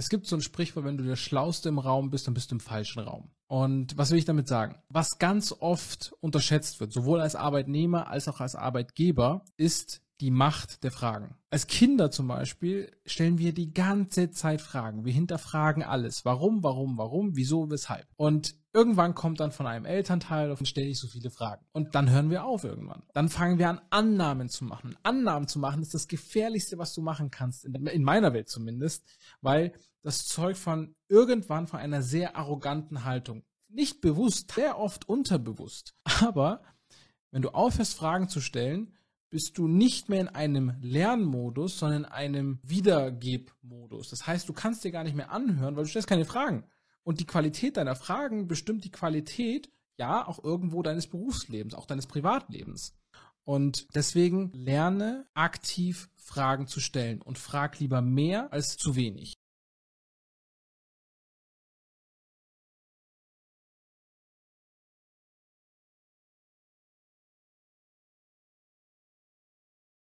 Es gibt so ein Sprichwort, wenn du der Schlauste im Raum bist, dann bist du im falschen Raum. Und was will ich damit sagen? Was ganz oft unterschätzt wird, sowohl als Arbeitnehmer als auch als Arbeitgeber, ist die Macht der Fragen. Als Kinder zum Beispiel stellen wir die ganze Zeit Fragen. Wir hinterfragen alles. Warum, warum, warum, wieso, weshalb. Und irgendwann kommt dann von einem Elternteil und stelle ich so viele Fragen. Und dann hören wir auf irgendwann. Dann fangen wir an, Annahmen zu machen. Annahmen zu machen ist das Gefährlichste, was du machen kannst, in meiner Welt zumindest, weil das Zeug von irgendwann von einer sehr arroganten Haltung. Nicht bewusst, sehr oft unterbewusst. Aber wenn du aufhörst, Fragen zu stellen, bist du nicht mehr in einem Lernmodus, sondern in einem Wiedergebmodus. Das heißt, du kannst dir gar nicht mehr anhören, weil du stellst keine Fragen. Und die Qualität deiner Fragen bestimmt die Qualität, ja, auch irgendwo deines Berufslebens, auch deines Privatlebens. Und deswegen lerne aktiv Fragen zu stellen und frag lieber mehr als zu wenig.